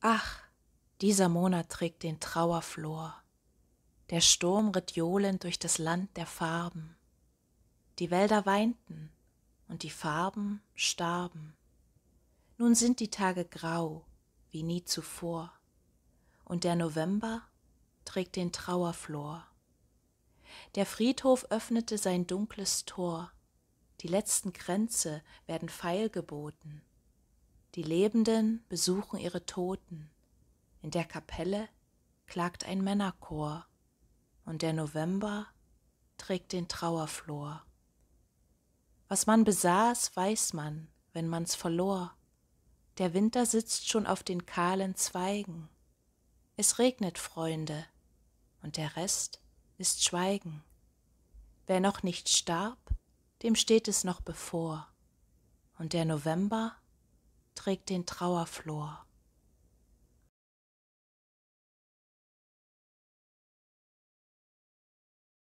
Ach, dieser Monat trägt den Trauerflor. Der Sturm ritt johlend durch das Land der Farben. Die Wälder weinten und die Farben starben. Nun sind die Tage grau wie nie zuvor und der November trägt den Trauerflor. Der Friedhof öffnete sein dunkles Tor, die letzten Kränze werden feilgeboten. Die Lebenden besuchen ihre Toten. In der Kapelle klagt ein Männerchor und der November trägt den Trauerflor. Was man besaß, weiß man, wenn man's verlor. Der Winter sitzt schon auf den kahlen Zweigen. Es regnet, Freunde, und der Rest ist Schweigen. Wer noch nicht starb, dem steht es noch bevor. Und der November trägt den Trauerflor.